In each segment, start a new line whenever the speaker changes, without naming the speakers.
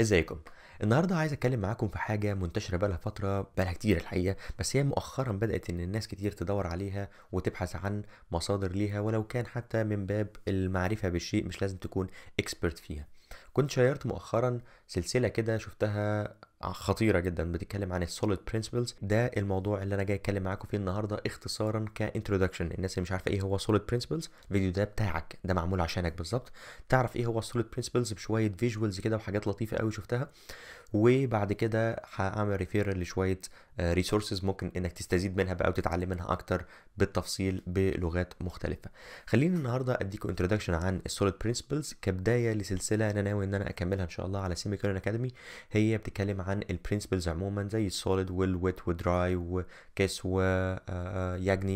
ازيكم النهارده عايز اتكلم معاكم في حاجه منتشره بقالها فتره بقالها كتير الحقيقه بس هي مؤخرا بدات ان الناس كتير تدور عليها وتبحث عن مصادر ليها ولو كان حتى من باب المعرفه بالشيء مش لازم تكون اكسبرت فيها كنت شيرت مؤخرا سلسله كده شفتها خطيره جدا بتتكلم عن السوليد برنسبلز ده الموضوع اللي انا جاي اتكلم معاكم فيه النهارده اختصارا كانترودكشن الناس اللي مش عارفه ايه هو سوليد برنسبلز الفيديو ده بتاعك ده معمول عشانك بالظبط تعرف ايه هو السوليد برنسبلز بشويه فيجوالز كده وحاجات لطيفه قوي شفتها وبعد كده هعمل ريفيرال لشويه ريسورسز آه، ممكن انك تستزيد منها بقى وتتعلم منها اكتر بالتفصيل بلغات مختلفه خليني النهارده اديكم انتروداكشن عن السوليد برنسبلز كبدايه لسلسله انا ناوي ان انا اكملها ان شاء الله على سيمي اكاديمي هي بتتكلم عن البرنسبلز عموما زي السوليد والويت ودراي وكيس ويجني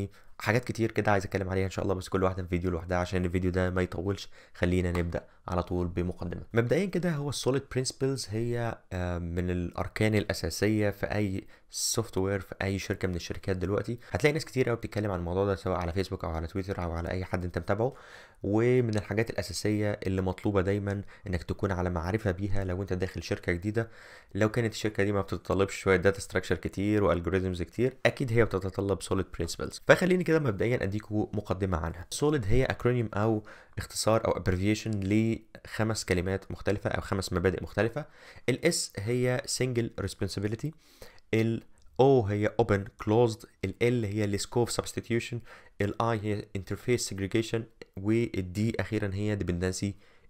آه، آه، حاجات كتير كده عايز اتكلم عليها ان شاء الله بس كل واحده في فيديو لوحدها عشان الفيديو ده ما يطولش خلينا نبدا على طول بمقدمه مبدئيا كده هو السوليد برنسبلز هي آه، من الاركان الاساسيه في اي سوفت وير في اي شركه من الشركات دلوقتي هتلاقي ناس كتير قوي بتتكلم عن الموضوع ده سواء على فيسبوك او على تويتر او على اي حد انت متابعه ومن الحاجات الاساسيه اللي مطلوبه دايما انك تكون على معرفه بيها لو انت داخل شركه جديده لو كانت الشركه دي ما بتتطلبش شويه داتا ستراكشر كتير والجوريزمز كتير اكيد هي بتتطلب سوليد برنسبلز فخليني كده مبدئيا اديكم مقدمه عنها سوليد هي اكرونيم او اختصار او ابريفيشن لخمس كلمات مختلفة او خمس مبادئ مختلفة الاس هي single responsibility ال O هي open closed ال L هي scope substitution ال I هي interface segregation و D اخيرا هي dependency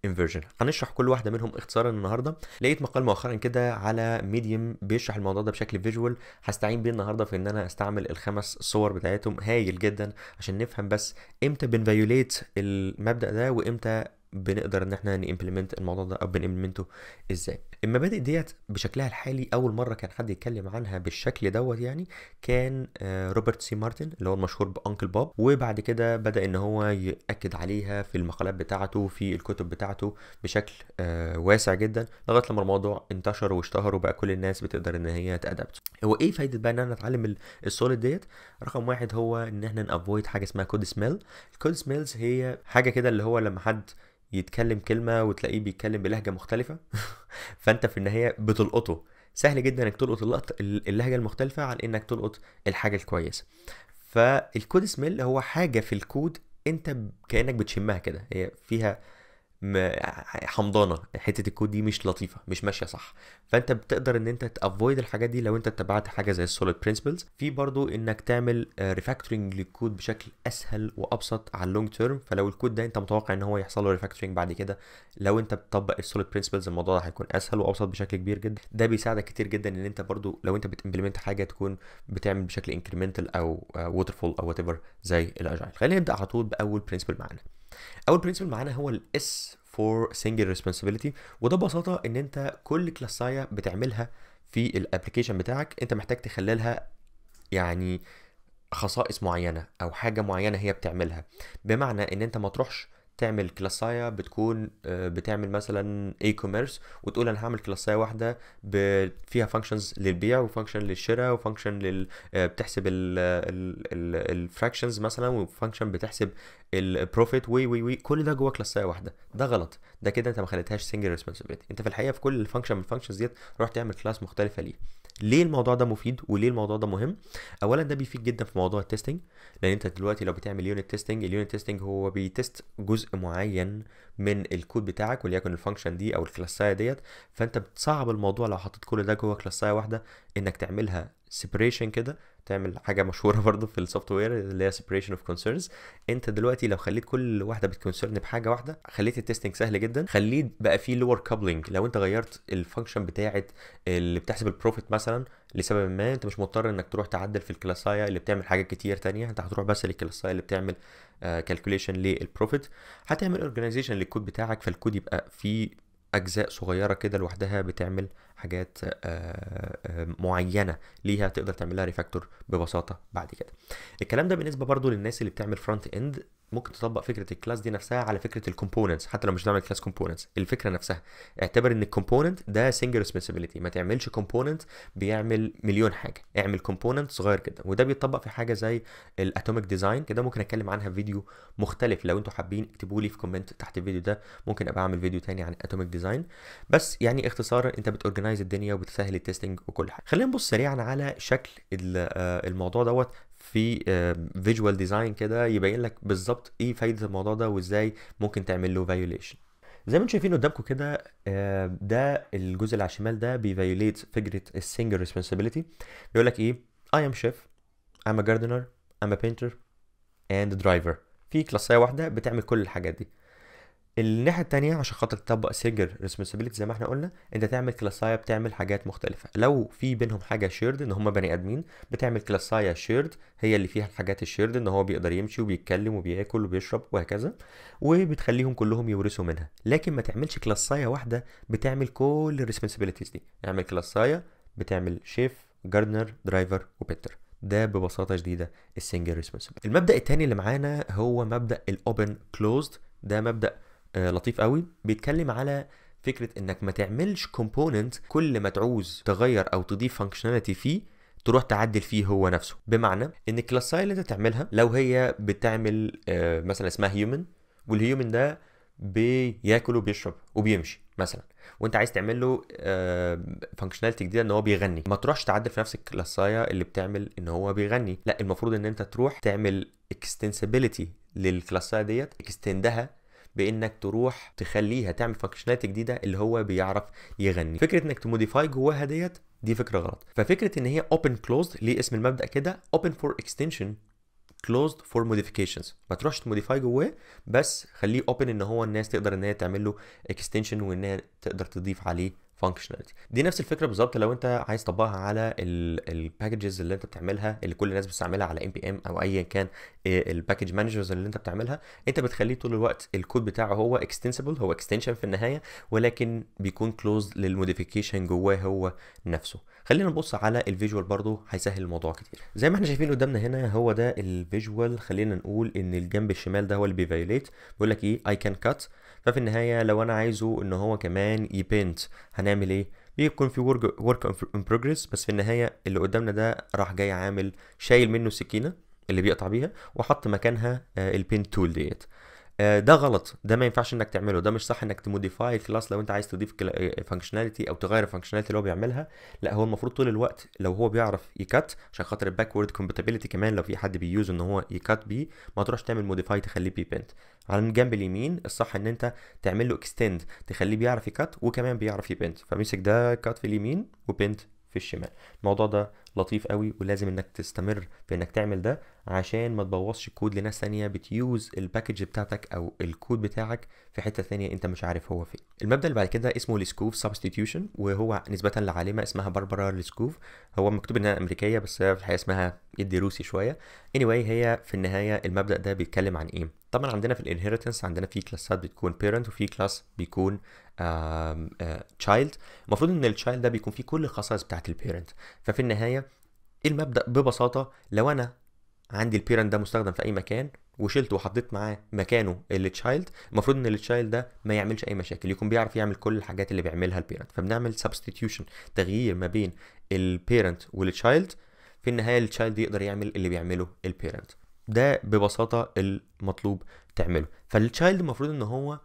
انفيرجن هنشرح كل واحده منهم اختصارا النهارده لقيت مقال مؤخرا كده على ميديوم بيشرح الموضوع ده بشكل فيجوال هستعين بيه النهارده في ان انا استعمل الخمس صور بتاعتهم هايل جدا عشان نفهم بس امتى بنفيوليت المبدا ده وامتى بنقدر ان احنا نيمبلمنت الموضوع ده او بنيمبلمنته ازاي المبادئ ديت بشكلها الحالي اول مره كان حد يتكلم عنها بالشكل دوت يعني كان آه، روبرت سي مارتن اللي هو المشهور بانكل باب وبعد كده بدا ان هو ياكد عليها في المقالات بتاعته في الكتب بتاعته بشكل آه، واسع جدا لغايه لما الموضوع انتشر واشتهر وبقى كل الناس بتقدر ان هي تادبت هو ايه فايده بقى ان انا اتعلم السوليد ديت رقم واحد هو ان احنا نافويد حاجه اسمها كود سميل الكود سميلز هي حاجه كده اللي هو لما حد يتكلم كلمه وتلاقيه بيتكلم بلهجه مختلفه فانت في النهايه بتلقطه سهل جدا انك تلقط اللهجه المختلفه عن انك تلقط الحاجه الكويسه فالكود سميل هو حاجه في الكود انت كانك بتشمها كده هي فيها حمضانه حته الكود دي مش لطيفه مش ماشيه صح فانت بتقدر ان انت تافويد الحاجات دي لو انت اتبعت حاجه زي السوليد برنسبلز في برضو انك تعمل ريفاكتورنج آه، للكود بشكل اسهل وابسط على اللونج تيرم فلو الكود ده انت متوقع ان هو يحصل له ريفاكتورنج بعد كده لو انت بتطبق السوليد برنسبلز الموضوع ده هيكون اسهل وابسط بشكل كبير جدا ده بيساعدك كتير جدا ان انت برضو لو انت بتمبلمنت حاجه تكون بتعمل بشكل انكريمنتال او ووتر آه، فول او وات ايفر زي الاجايل خلينا نبدا على طول باول برنسبل معانا اول برنسبل معانا هو الاس فور سنجل ريسبونسبيلتي وده ببساطه ان انت كل كلاسايه بتعملها في الابلكيشن بتاعك انت محتاج تخللها يعني خصائص معينه او حاجه معينه هي بتعملها بمعنى ان انت ما تروحش تعمل كلاسايه بتكون آه، بتعمل مثلا اي كوميرس وتقول انا هعمل كلاسايه واحده فيها فانكشنز للبيع وفانكشن للشراء وفانكشن لل آه، بتحسب الفراكشنز مثلا وفانكشن بتحسب البروفيت وي وي وي كل ده جوه كلاسايه واحده ده غلط ده كده انت ما خليتهاش سنجل ريسبونسبيلتي انت في الحقيقه في كل فانكشن من الفانكشنز ديت رحت تعمل كلاس مختلفه ليه ليه الموضوع ده مفيد وليه الموضوع ده مهم اولا ده بيفيد جدا في موضوع التستنج لان انت دلوقتي لو بتعمل يونت تيستنج اليونت تيستنج هو بيتست جزء معين من الكود بتاعك وليكن الفانكشن دي او الكلاسايه ديت فانت بتصعب الموضوع لو حطيت كل ده جوه كلاسايه واحده انك تعملها سيبريشن كده تعمل حاجه مشهوره برضو في السوفت وير اللي هي سيبريشن اوف كونسيرنز انت دلوقتي لو خليت كل واحده بتكونسيرن بحاجه واحده خليت التستنج سهل جدا خليت بقى فيه لور كابلنج لو انت غيرت الفانكشن بتاعه اللي بتحسب البروفيت مثلا لسبب ما انت مش مضطر انك تروح تعدل في الكلاسايا اللي بتعمل حاجات كتير تانية انت هتروح بس للكلاسايا اللي بتعمل كالكوليشن آه، للبروفيت هتعمل اورجانيزيشن للكود بتاعك فالكود يبقى فيه اجزاء صغيره كده لوحدها بتعمل حاجات آه، آه، آه، معينه ليها تقدر تعملها ريفاكتور ببساطه بعد كده الكلام ده بالنسبه برضو للناس اللي بتعمل فرونت اند ممكن تطبق فكره الكلاس دي نفسها على فكره الكومبوننتس حتى لو مش نعمل كلاس كومبوننتس الفكره نفسها اعتبر ان الكومبوننت ده سنجل ريسبونسبيلتي ما تعملش كومبوننت بيعمل مليون حاجه اعمل كومبوننت صغير جدا وده بيطبق في حاجه زي الاتوميك ديزاين كده ممكن اتكلم عنها في فيديو مختلف لو انتوا حابين اكتبوا لي في كومنت تحت الفيديو ده ممكن ابقى اعمل فيديو تاني عن الاتوميك ديزاين بس يعني اختصارا انت بتورجنايز الدنيا وبتسهل التستنج وكل حاجه خلينا نبص سريعا على شكل آه، الموضوع دوت في فيجوال ديزاين كده يبين لك بالظبط ايه فايده الموضوع ده وازاي ممكن تعمل له فايوليشن زي ما انتم شايفين قدامكم كده ده الجزء اللي على الشمال ده بيفايوليت فكره السنجل ريسبونسابيلتي بيقول لك ايه اي ام شيف ام ا جاردنر ام ا بينتر اند درايفر في كلاسيه واحده بتعمل كل الحاجات دي الناحيه التانية عشان خاطر تطبق سيجر ريسبونسابيلتي زي ما احنا قلنا انت تعمل كلاسايا بتعمل حاجات مختلفه لو في بينهم حاجه شيرد ان هم بني ادمين بتعمل كلاسايا شيرد هي اللي فيها الحاجات الشيرد ان هو بيقدر يمشي وبيتكلم وبياكل وبيشرب وهكذا وبتخليهم كلهم يورثوا منها لكن ما تعملش كلاسايا واحده بتعمل كل الريسبونسابيلتيز دي اعمل كلاسايا بتعمل شيف جاردنر درايفر وبيتر ده ببساطه شديده السنجل ريسبونسبيلتي المبدا الثاني اللي معانا هو مبدا الاوبن كلوزد ده مبدا آه، لطيف قوي بيتكلم على فكره انك ما تعملش كومبوننت كل ما تعوز تغير او تضيف فانكشناليتي فيه تروح تعدل فيه هو نفسه بمعنى ان الكلاساي اللي انت تعملها لو هي بتعمل آه، مثلا اسمها هيومن والهيومن ده بياكل وبيشرب وبيمشي مثلا وانت عايز تعمل له فانكشناليتي آه، جديده ان هو بيغني ما تروحش تعدل في نفس الكلاسايه اللي بتعمل ان هو بيغني لا المفروض ان انت تروح تعمل اكستنسبيليتي للكلاسايه ديت اكستندها بانك تروح تخليها تعمل فانكشناليتي جديده اللي هو بيعرف يغني فكره انك تموديفاي جواها ديت دي فكره غلط ففكره ان هي اوبن كلوزد ليه اسم المبدا كده اوبن فور اكستنشن closed فور modifications ما تروحش تموديفاي جواه بس خليه اوبن ان هو الناس تقدر ان هي تعمل له اكستنشن وان هي تقدر تضيف عليه فانكشناليتي دي نفس الفكره بالظبط لو انت عايز تطبقها على الباكجز اللي انت بتعملها اللي كل الناس بتستعملها على ام بي ام او ايا كان آه، الباكج مانجرز اللي انت بتعملها انت بتخليه طول الوقت الكود بتاعه هو اكستنسبل هو اكستنشن في النهايه ولكن بيكون كلوز للموديفيكيشن جواه هو نفسه خلينا نبص على الفيجوال برضو هيسهل الموضوع كتير زي ما احنا شايفين قدامنا هنا هو ده الفيجوال خلينا نقول ان الجنب الشمال ده هو اللي بيفايوليت بيقول لك ايه اي كان كات ففي النهايه لو انا عايزه ان هو كمان يبينت هنعمل ايه بيكون في ورك ان بروجريس بس في النهايه اللي قدامنا ده راح جاي عامل شايل منه سكينه اللي بيقطع بيها وحط مكانها آه، البين تول ديت آه، ده غلط ده ما ينفعش انك تعمله ده مش صح انك تموديفاي الكلاس لو انت عايز تضيف فانكشناليتي آه، او تغير الفانكشناليتي اللي هو بيعملها لا هو المفروض طول الوقت لو هو بيعرف يكات عشان خاطر الباكورد كومباتيبلتي كمان لو في حد بيوز ان هو يكات بيه ما تروحش تعمل موديفاي تخليه بي بنت على الجنب اليمين الصح ان انت تعمل له اكستند تخليه بيعرف يكات وكمان بيعرف يبنت فمسك ده كات في اليمين وبنت في الشمال الموضوع ده لطيف قوي ولازم انك تستمر في انك تعمل ده عشان ما تبوظش الكود لناس ثانيه بتيوز الباكج بتاعتك او الكود بتاعك في حته ثانيه انت مش عارف هو فين المبدا اللي بعد كده اسمه لسكوف سبستيتيوشن وهو نسبه لعالمه اسمها باربرا لسكوف هو مكتوب انها امريكيه بس في الحقيقه اسمها يدي روسي شويه anyway هي في النهايه المبدا ده بيتكلم عن ايه طبعا عندنا في الانهيرتنس عندنا في كلاسات بتكون بيرنت وفي كلاس بيكون تشايلد آه، المفروض ان التشايلد ده بيكون فيه كل الخصائص بتاعه البيرنت ففي النهايه المبدا ببساطه لو انا عندي البيرنت ده مستخدم في اي مكان وشلته وحطيت معاه مكانه التشايلد المفروض ان التشايلد ده ما يعملش اي مشاكل يكون بيعرف يعمل كل الحاجات اللي بيعملها البيرنت فبنعمل سبستيتيوشن تغيير ما بين البيرنت والتشايلد في النهايه التشايلد يقدر يعمل اللي بيعمله البيرنت ده ببساطه المطلوب تعمله فالتشايلد المفروض ان هو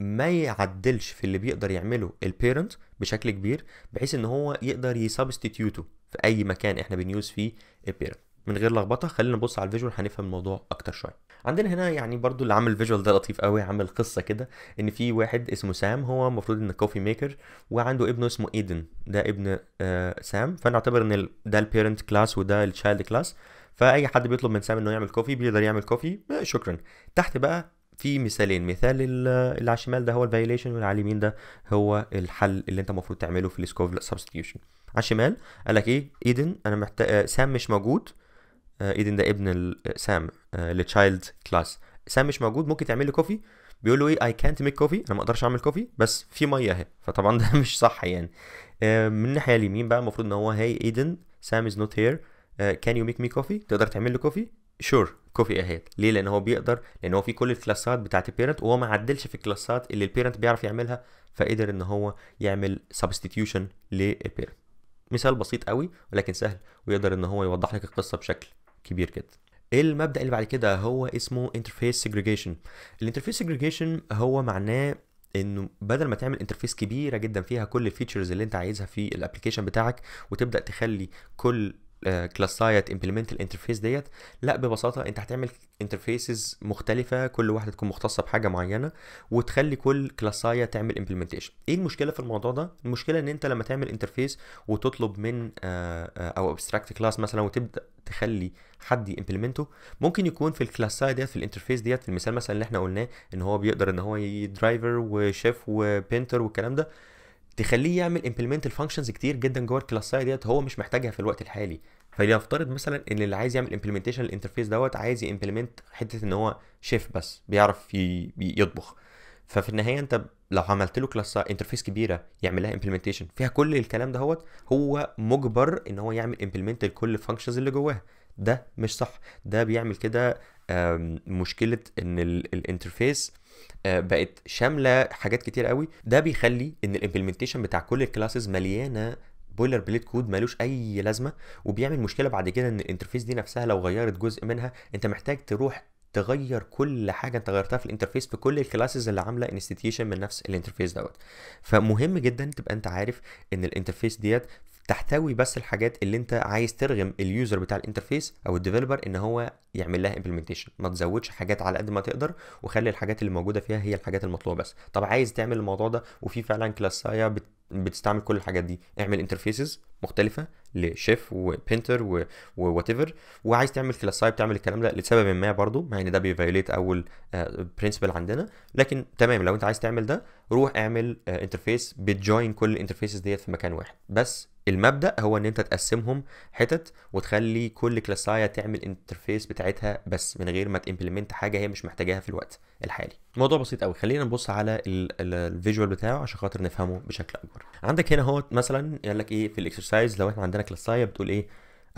ما يعدلش في اللي بيقدر يعمله البيرنت بشكل كبير بحيث ان هو يقدر يسبستيتيوته في اي مكان احنا بنيوز فيه البيرنت من غير لخبطه خلينا نبص على الفيجوال هنفهم الموضوع اكتر شويه عندنا هنا يعني برضو اللي عامل الفيجوال ده لطيف قوي عامل قصه كده ان في واحد اسمه سام هو المفروض ان كوفي ميكر وعنده ابنه اسمه ايدن ده ابن آه سام فنعتبر ان ده البيرنت كلاس وده التشايلد كلاس فاي حد بيطلب من سام انه يعمل كوفي بيقدر يعمل كوفي آه، شكرا تحت بقى في مثالين مثال اللي على الشمال ده هو الفايليشن واللي على اليمين ده هو الحل اللي انت المفروض تعمله في السكوف سبستيوشن على الشمال قال لك ايه ايدن انا محتاج آه، سام مش موجود آه، ايدن ده ابن سام لتشايلد كلاس سام مش موجود ممكن تعمل لي كوفي بيقول له ايه اي كانت ميك كوفي انا ما اقدرش اعمل كوفي بس في ميه اهي فطبعا ده مش صح يعني من الناحيه اليمين بقى المفروض ان هو هاي ايدن سام از نوت هير كان يو ميك مي كوفي تقدر تعمل لي كوفي شور كوفي اهي ليه لان هو بيقدر لان هو في كل الكلاسات بتاعت البيرنت وهو ما عدلش في الكلاسات اللي البيرنت بيعرف يعملها فقدر ان هو يعمل سبستيتيوشن للبيرنت مثال بسيط قوي ولكن سهل ويقدر ان هو يوضح لك القصه بشكل كبير جدا المبدا اللي بعد كده هو اسمه انترفيس سيجريجيشن الانترفيس سيجريجيشن هو معناه انه بدل ما تعمل انترفيس كبيره جدا فيها كل الفيتشرز اللي انت عايزها في الابلكيشن بتاعك وتبدا تخلي كل كلاسايت امبلمنت الانترفيس ديت لا ببساطه انت هتعمل انترفيسز مختلفه كل واحده تكون مختصه بحاجه معينه وتخلي كل كلاسايه تعمل امبلمنتيشن ايه المشكله في الموضوع ده المشكله ان انت لما تعمل انترفيس وتطلب من آه، آه، او ابستراكت كلاس مثلا وتبدا تخلي حد يمبلمنته ممكن يكون في الكلاسايه ديت في الانترفيس ديت في المثال مثلا اللي احنا قلناه ان هو بيقدر ان هو درايفر وشيف وبينتر والكلام ده تخليه يعمل امبلمنت الفانكشنز كتير جدا جوه الكلاسيه ديت هو مش محتاجها في الوقت الحالي فليفترض مثلا ان اللي عايز يعمل امبلمنتيشن للانترفيس دوت عايز يمبلمنت حته ان هو شيف بس بيعرف يطبخ ففي النهايه انت لو عملت له كلاس انترفيس كبيره يعمل لها امبلمنتيشن فيها كل الكلام دهوت هو مجبر ان هو يعمل امبلمنت لكل الفانكشنز اللي جواها ده مش صح ده بيعمل كده مشكله ان الانترفيس آه، بقت شامله حاجات كتير قوي ده بيخلي ان الامبلمنتيشن بتاع كل الكلاسز مليانه بويلر بليت كود ملوش اي لازمه وبيعمل مشكله بعد كده ان الانترفيس دي نفسها لو غيرت جزء منها انت محتاج تروح تغير كل حاجه انت غيرتها في الانترفيس في كل الكلاسز اللي عامله انستيتيوشن من نفس الانترفيس دوت فمهم جدا تبقى انت عارف ان الانترفيس ديت تحتوي بس الحاجات اللي انت عايز ترغم اليوزر بتاع الانترفيس او الديفلوبر ان هو يعمل لها امبلمنتيشن ما تزودش حاجات على قد ما تقدر وخلي الحاجات اللي موجوده فيها هي الحاجات المطلوبه بس طب عايز تعمل الموضوع ده وفي فعلا كلاسايا بت... بتستعمل كل الحاجات دي اعمل انترفيسز مختلفه لشيف وبينتر ووات ايفر وعايز تعمل كلاسايا بتعمل الكلام ده لسبب ما برضو مع ان ده بيفايليت اول برنسبل آه، عندنا لكن تمام لو انت عايز تعمل ده روح اعمل انترفيس آه، بتجوين كل الانترفيسز ديت في مكان واحد بس المبدا هو ان انت تقسمهم حتت وتخلي كل كلاسايا تعمل انترفيس بتاع بتاعتها بس من غير ما تمبلمنت حاجه هي مش محتاجاها في الوقت الحالي الموضوع بسيط قوي خلينا نبص على الفيجوال بتاعه عشان خاطر نفهمه بشكل اكبر عندك هنا اهوت مثلا قال لك ايه في الاكسرسايز لو احنا عندنا كلاسايه بتقول ايه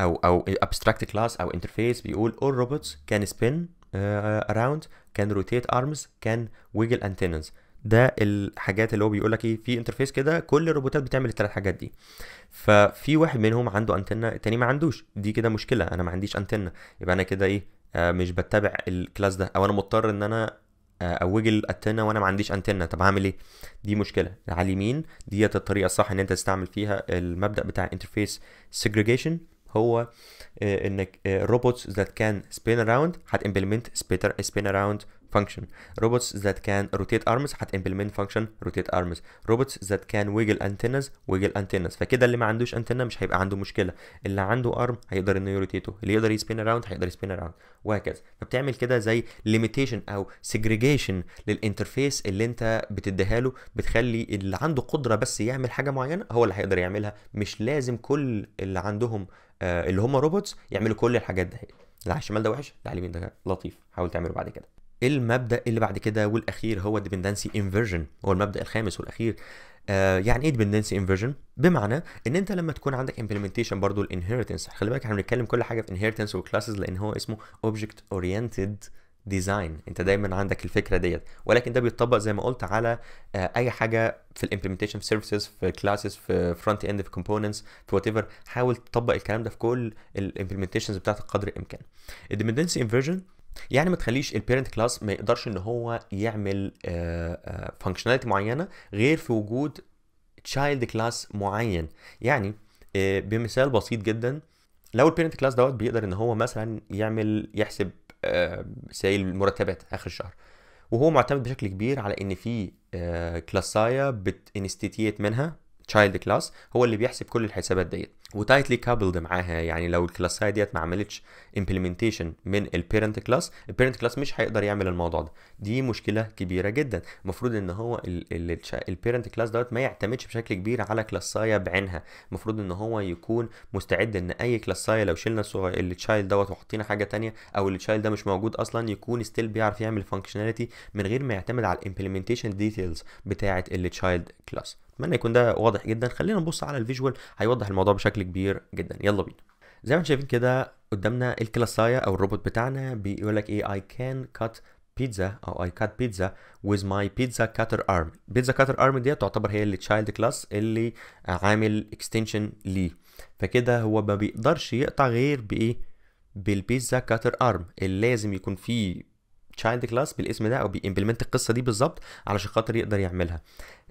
او او ابستراكت كلاس او انترفيس بيقول all robots can spin uh, around can rotate arms can wiggle antennas ده الحاجات اللي هو بيقول لك ايه في انترفيس كده كل الروبوتات بتعمل الثلاث حاجات دي ففي واحد منهم عنده انتنه التاني ما عندوش دي كده مشكله انا ما عنديش انتنه يبقى انا كده ايه آه مش بتبع الكلاس ده او انا مضطر ان انا آه، اوج انتنة وانا ما عنديش انتنه طب هعمل ايه دي مشكله على اليمين ديت الطريقه الصح ان انت تستعمل فيها المبدا بتاع انترفيس سيجريجيشن هو آه، انك روبوتس ذات كان سبين اراوند هتمبلمنت سبين اراوند function robots that can rotate arms implement function rotate arms robots that can wiggle antennas wiggle antennas فكده اللي ما عندوش antenna مش هيبقى عنده مشكله اللي عنده arm هيقدر انه يروتيته اللي يقدر يسبين around هيقدر يسبين around وهكذا فبتعمل كده زي limitation او segregation للانترفيس اللي انت بتديها له بتخلي اللي عنده قدره بس يعمل حاجه معينه هو اللي هيقدر يعملها مش لازم كل اللي عندهم آه اللي هم روبوتس يعملوا كل الحاجات ده اللي على الشمال ده وحش اللي على اليمين ده لطيف حاول تعمله بعد كده المبدا اللي بعد كده والاخير هو الديبندنسي انفيرجن هو المبدا الخامس والاخير آه يعني ايه ديبندنسي انفيرجن بمعنى ان انت لما تكون عندك امبلمنتيشن برضو الانهيرتنس خلي بالك احنا بنتكلم كل حاجه في انهيرتنس وكلاسز لان هو اسمه اوبجكت اورينتد ديزاين انت دايما عندك الفكره ديت ولكن ده بيتطبق زي ما قلت على آه، اي حاجه في الامبلمنتيشن في سيرفيسز في كلاسز في فرونت اند في كومبوننتس في وات ايفر حاول تطبق الكلام ده في كل الامبلمنتيشنز بتاعتك قدر الامكان الديبندنسي انفيرجن يعني ما تخليش البيرنت كلاس ما يقدرش ان هو يعمل فانكشناليتي آه، آه، معينه غير في وجود تشايلد كلاس معين يعني آه، بمثال بسيط جدا لو البيرنت كلاس دوت بيقدر ان هو مثلا يعمل يحسب سايل المرتبات اخر الشهر وهو معتمد بشكل كبير على ان في كلاسايا بتنستيتيت منها تشايلد كلاس هو اللي بيحسب كل الحسابات ديت وتايتلي كابلد معاها يعني لو الكلاس ديت ما عملتش امبلمنتيشن من البيرنت كلاس البيرنت كلاس مش هيقدر يعمل الموضوع ده دي مشكله كبيره جدا المفروض ان هو البيرنت كلاس دوت ما يعتمدش بشكل كبير على كلاسايه بعينها المفروض ان هو يكون مستعد ان اي كلاسايه لو شلنا التشايلد دوت وحطينا حاجه تانية او التشايلد ده مش موجود اصلا يكون ستيل بيعرف يعمل فانكشناليتي من غير ما يعتمد على الامبلمنتيشن ديتيلز بتاعه التشايلد كلاس اتمنى يكون ده واضح جدا خلينا نبص على الفيجوال هيوضح الموضوع بشكل كبير جدا يلا بينا زي ما انتم شايفين كده قدامنا الكلاساية او الروبوت بتاعنا بيقول لك ايه اي كان كات بيتزا او اي كات بيتزا with my pizza cutter arm بيتزا cutter arm دي تعتبر هي اللي تشايلد كلاس اللي عامل اكستنشن ليه فكده هو ما بيقدرش يقطع غير بايه بالبيتزا كاتر ارم اللي لازم يكون فيه تشايلد كلاس بالاسم ده او بيمبلمنت القصه دي بالظبط علشان خاطر يقدر يعملها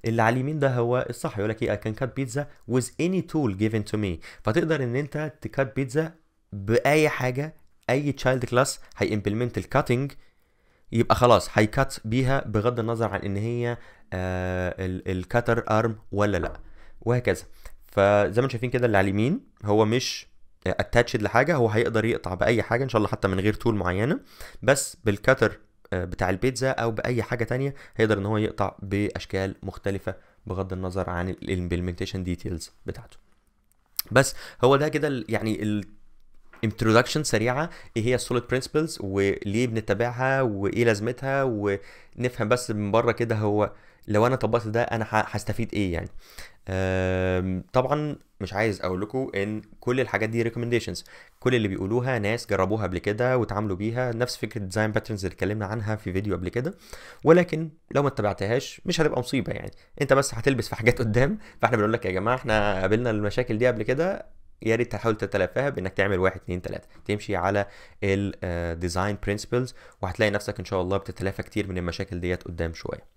اللي على اليمين ده هو الصح يقول لك ايه I can cut pizza with any tool given to me فتقدر ان انت تكات بيتزا باي حاجه اي تشايلد كلاس هيمبلمنت الكاتنج يبقى خلاص هيكات بيها بغض النظر عن ان هي آه الكاتر ارم ولا لا وهكذا فزي ما انتم شايفين كده اللي على اليمين هو مش اتاتشد لحاجه هو هيقدر يقطع باي حاجه ان شاء الله حتى من غير تول معينه بس بالكاتر آه، بتاع البيتزا او باي حاجه تانية هيقدر ان هو يقطع باشكال مختلفه بغض النظر عن الامبلمنتيشن ديتيلز بتاعته بس هو ده كده يعني ال introduction سريعه ايه هي السوليد برنسبلز وليه بنتبعها وايه لازمتها ونفهم بس من بره كده هو لو انا طبقت ده انا هستفيد ايه يعني طبعا مش عايز اقول لكم ان كل الحاجات دي ريكومنديشنز كل اللي بيقولوها ناس جربوها قبل كده وتعاملوا بيها نفس فكره ديزاين باترنز اللي اتكلمنا عنها في فيديو قبل كده ولكن لو ما اتبعتهاش مش هتبقى مصيبه يعني انت بس هتلبس في حاجات قدام فاحنا بنقول لك يا جماعه احنا قابلنا المشاكل دي قبل كده يا ريت تحاول تتلافاها بانك تعمل واحد اتنين تلاته تمشي على الديزاين آه، برنسبلز وهتلاقي نفسك ان شاء الله بتتلافى كتير من المشاكل ديت قدام شويه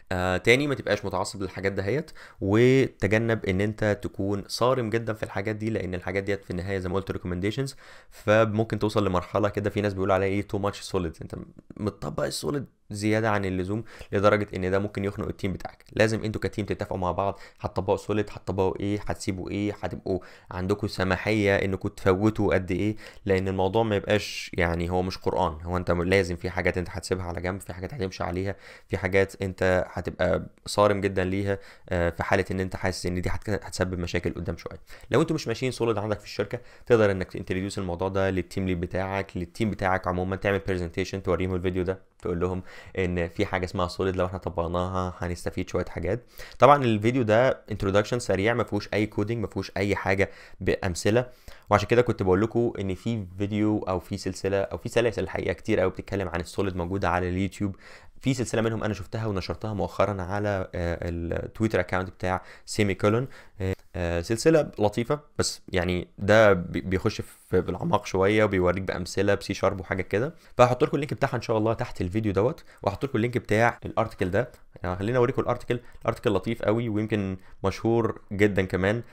آه، تاني ما تبقاش متعصب للحاجات دهيت وتجنب ان انت تكون صارم جدا في الحاجات دي لان الحاجات ديت في النهايه زي ما قلت ريكومنديشنز فممكن توصل لمرحله كده في ناس بيقول عليها ايه تو ماتش سوليد انت متطبق السوليد زياده عن اللزوم لدرجه ان ده ممكن يخنق التيم بتاعك لازم انتوا كتيم تتفقوا مع بعض هتطبقوا سوليد هتطبقوا ايه هتسيبوا ايه هتبقوا عندكم سماحيه انكم تفوتوا قد ايه لان الموضوع ما يبقاش يعني هو مش قران هو انت لازم في حاجات انت هتسيبها على جنب في حاجات هتمشي عليها في حاجات انت هتبقى صارم جدا ليها آه، في حاله ان انت حاسس ان دي هتسبب مشاكل قدام شويه لو انتوا مش ماشيين سوليد عندك في الشركه تقدر انك انتروديوس الموضوع ده للتيم لي بتاعك للتيم بتاعك عموما تعمل برزنتيشن توريهم الفيديو ده تقول لهم ان في حاجه اسمها سوليد لو احنا طبقناها هنستفيد شويه حاجات طبعا الفيديو ده انترودكشن سريع ما فيهوش اي كودنج ما فيهوش اي حاجه بامثله وعشان كده كنت بقول لكم ان في فيديو او في سلسله او في سلاسل الحقيقه كتير قوي بتتكلم عن السوليد موجوده على اليوتيوب في سلسله منهم انا شفتها ونشرتها مؤخرا على آه، التويتر اكونت بتاع سيمي كولون آه، آه، سلسله لطيفه بس يعني ده بيخش في الاعماق شويه وبيوريك بامثله بسي شارب وحاجه كده فهحط لكم اللينك بتاعها ان شاء الله تحت الفيديو دوت وهحط لكم اللينك بتاع الارتكل ده يعني خلينا اوريكم الارتكل الارتكل لطيف قوي ويمكن مشهور جدا كمان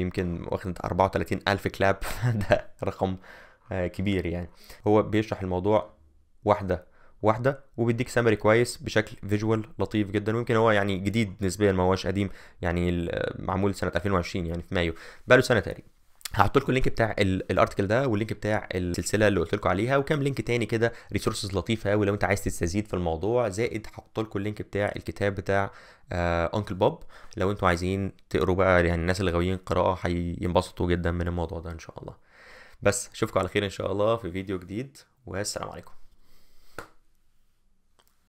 يمكن واخد 34 الف كلاب ده رقم كبير يعني هو بيشرح الموضوع واحده واحده وبيديك سامري كويس بشكل فيجوال لطيف جدا ويمكن هو يعني جديد نسبيا ما هوش قديم يعني معمول سنه 2020 يعني في مايو بقاله سنه تقريبا هحط لكم اللينك بتاع الارتكل ده واللينك بتاع السلسله اللي قلت لكم عليها وكام لينك تاني كده ريسورسز لطيفه قوي لو انت عايز تستزيد في الموضوع زائد هحط لكم اللينك بتاع الكتاب بتاع انكل آه، بوب لو انتوا عايزين تقروا بقى يعني الناس اللي غاويين قراءه هينبسطوا جدا من الموضوع ده ان شاء الله بس اشوفكم على خير ان شاء الله في فيديو جديد والسلام عليكم